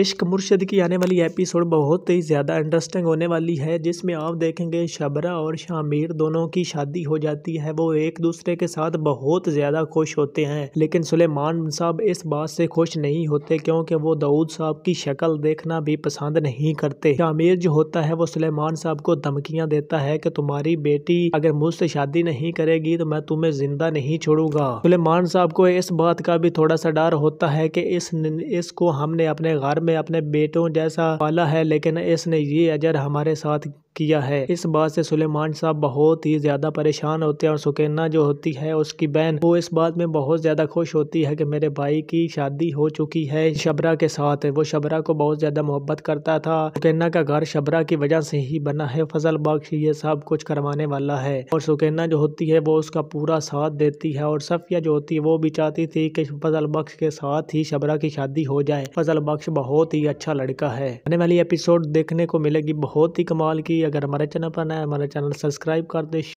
इश्क मुर्शद की आने वाली एपिसोड बहुत ही ज़्यादा इंटरेस्टिंग होने वाली है जिसमें आप देखेंगे शबरा और शामिर दोनों की शादी हो जाती है वो एक दूसरे के साथ बहुत ज़्यादा खुश होते हैं लेकिन सुलेमान साहब इस बात से खुश नहीं होते क्योंकि वो दाऊद साहब की शक्ल देखना भी पसंद नहीं करते शामिर जो होता है वो सुलेमान साहब को धमकियाँ देता है कि तुम्हारी बेटी अगर मुझसे शादी नहीं करेगी तो मैं तुम्हें जिंदा नहीं छोड़ूंगा सुलेमान साहब को इस बात का भी थोड़ा सा डर होता है कि इसको हमने अपने घर में में अपने बेटों जैसा पाला है लेकिन इसने ये अजर हमारे साथ किया है इस बात से सुलेमान साहब बहुत ही ज़्यादा परेशान होते हैं और सुकेना जो होती है उसकी बहन वो इस बात में बहुत ज़्यादा खुश होती है कि मेरे भाई की शादी हो चुकी है शबरा के साथ वो शबरा को बहुत ज़्यादा मोहब्बत करता था सुकेना का घर शबरा की वजह से ही बना है फजल बख्श ये सब कुछ करवाने वाला है और सुकेना जो होती है वो उसका पूरा साथ देती है और सफिया जो होती है वो भी चाहती थी कि फजल बख्श के साथ ही शबरा की शादी हो जाए फजल बख्श बहुत ही अच्छा लड़का है आने वाली एपिसोड देखने को मिलेगी बहुत ही कमाल की अगर हमारे चैनल पर नए हमारे चैनल सब्सक्राइब कर दे